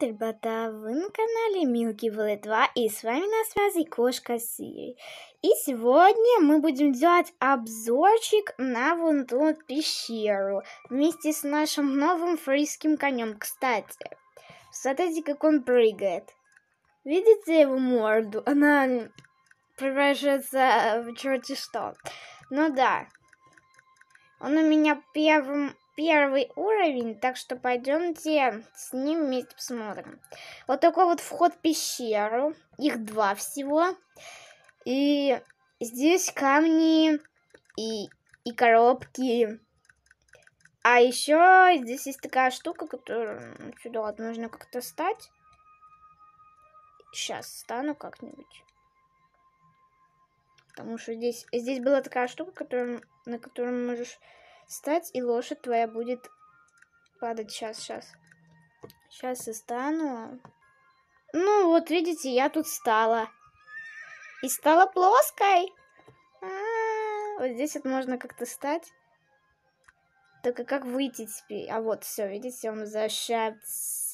Привет, ребята! Вы на канале Милки Влы2 и с вами на связи Кошка Сири. И сегодня мы будем делать обзорчик на вон ту пещеру вместе с нашим новым фриским конем. Кстати, смотрите, как он прыгает. Видите его морду? Она превращается в черти что. Ну да, он у меня первым первый уровень, так что пойдемте с ним вместе посмотрим. Вот такой вот вход в пещеру. Их два всего. И здесь камни и, и коробки. А еще здесь есть такая штука, которую ну, сюда вот нужно как-то стать. Сейчас стану как-нибудь. Потому что здесь, здесь была такая штука, которую, на которую можешь встать, и лошадь твоя будет падать. Сейчас, сейчас. Сейчас и стану. Ну, вот видите, я тут стала. И стала плоской. А -а -а. Вот здесь вот можно как-то стать. Только а как выйти теперь? А вот, все, видите, он возвращается с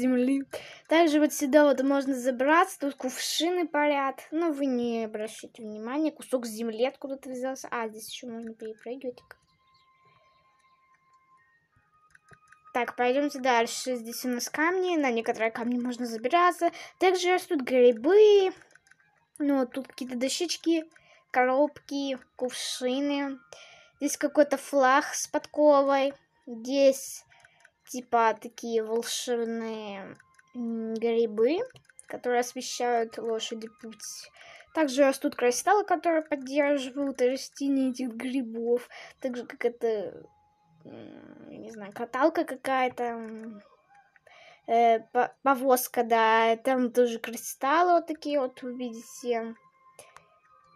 земли. Также вот сюда вот можно забраться, тут кувшины парят. Но ну, вы не обращайте внимания, кусок земли откуда-то взялся. А, здесь еще можно перепрыгивать. Так, пойдемте дальше. Здесь у нас камни. На некоторые камни можно забираться. Также растут грибы. Ну, тут какие-то дощечки, коробки, кувшины. Здесь какой-то флаг с подковой. Здесь, типа, такие волшебные грибы, которые освещают лошади путь. Также растут кристаллы, которые поддерживают растения этих грибов. также как это не знаю, каталка какая-то, э, повозка, да, там тоже кристаллы вот такие вот вы видите.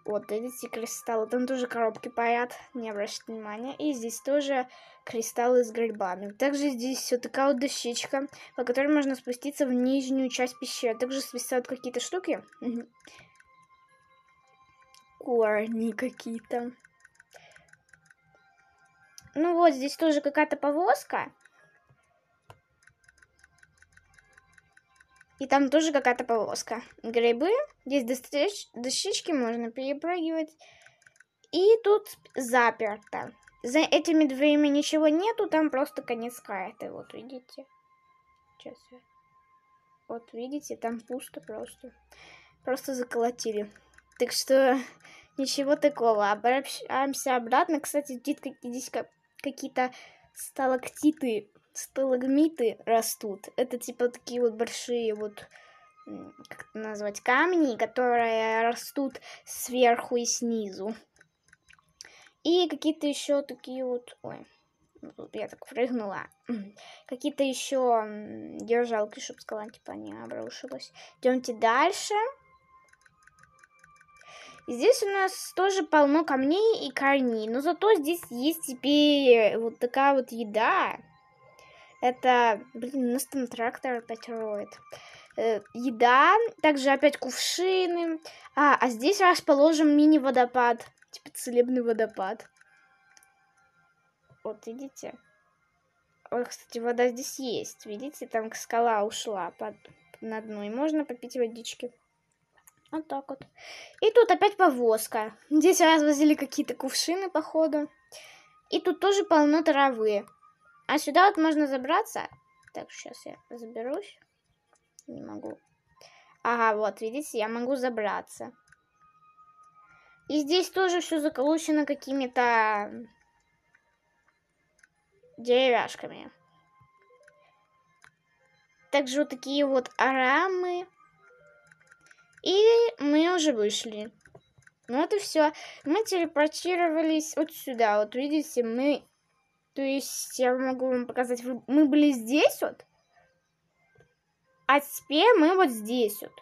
Вот эти кристаллы, там тоже коробки паят не обращайте внимания. И здесь тоже кристаллы с грибами. Также здесь вот такая вот дощечка, по которой можно спуститься в нижнюю часть пещеры. Также свисают какие-то штуки. Корни какие-то. Ну вот, здесь тоже какая-то повозка. И там тоже какая-то повозка. Грибы. Здесь досточ... дощечки можно перепрыгивать. И тут заперто. За этими двумя ничего нету, там просто конец карты. Вот видите. Сейчас я... Вот видите, там пусто просто. Просто заколотили. Так что ничего такого. Обращаемся обратно. Кстати, здесь, здесь какие-то сталактиты, сталагмиты растут. Это типа такие вот большие вот как это назвать, камни, которые растут сверху и снизу. И какие-то еще такие вот... Ой, я так прыгнула. Какие-то еще держалки, чтобы скала типа не обрушилась. Идемте дальше. Здесь у нас тоже полно камней и корней, но зато здесь есть теперь вот такая вот еда. Это, блин, у нас там трактор опять роет. Э, еда, также опять кувшины. А, а здесь расположим мини-водопад, типа целебный водопад. Вот, видите? Вот, кстати, вода здесь есть, видите, там скала ушла под, на дно, и можно попить водички. Вот так вот. И тут опять повозка. Здесь развозили какие-то кувшины, походу. И тут тоже полно травы. А сюда вот можно забраться. Так, сейчас я заберусь. Не могу. Ага, вот, видите, я могу забраться. И здесь тоже все заколочено какими-то деревяшками. Также вот такие вот арамы. И мы уже вышли. Ну вот и все. Мы телепортировались вот сюда. Вот видите, мы... То есть я могу вам показать, мы были здесь вот. А теперь мы вот здесь вот.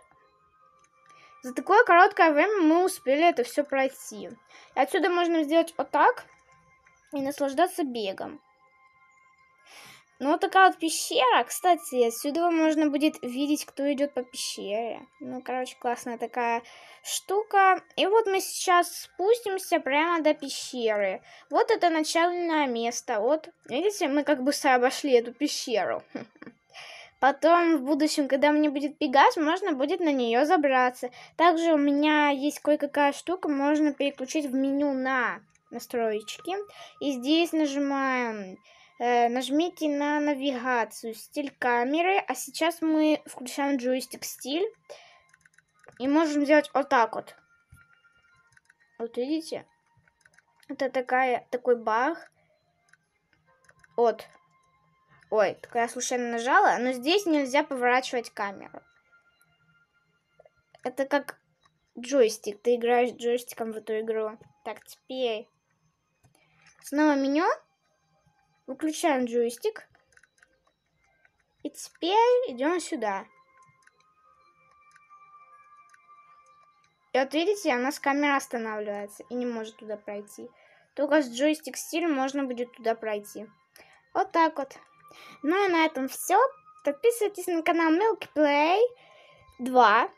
За такое короткое время мы успели это все пройти. И отсюда можно сделать вот так и наслаждаться бегом. Ну, вот такая вот пещера. Кстати, отсюда можно будет видеть, кто идет по пещере. Ну, короче, классная такая штука. И вот мы сейчас спустимся прямо до пещеры. Вот это начальное место. Вот, видите, мы как бы обошли эту пещеру. Потом в будущем, когда мне будет пегас, можно будет на нее забраться. Также у меня есть кое-какая штука, можно переключить в меню на настройки И здесь нажимаем Э, нажмите на навигацию, стиль камеры, а сейчас мы включаем джойстик стиль и можем сделать вот так вот. Вот видите? Это такая, такой баг. Вот. Ой, только я случайно нажала, но здесь нельзя поворачивать камеру. Это как джойстик. Ты играешь джойстиком в эту игру. Так, теперь. Снова меню. Выключаем джойстик. И теперь идем сюда. И вот видите, у нас камера останавливается и не может туда пройти. Только с джойстик стиль можно будет туда пройти. Вот так вот. Ну и а на этом все. Подписывайтесь на канал Milky Play 2.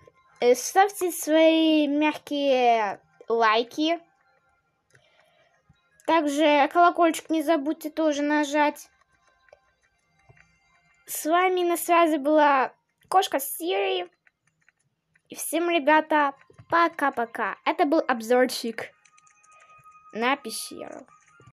Э, ставьте свои мягкие лайки. Также колокольчик не забудьте тоже нажать. С вами на связи была Кошка Сири. И всем, ребята, пока-пока. Это был обзорчик на пещеру.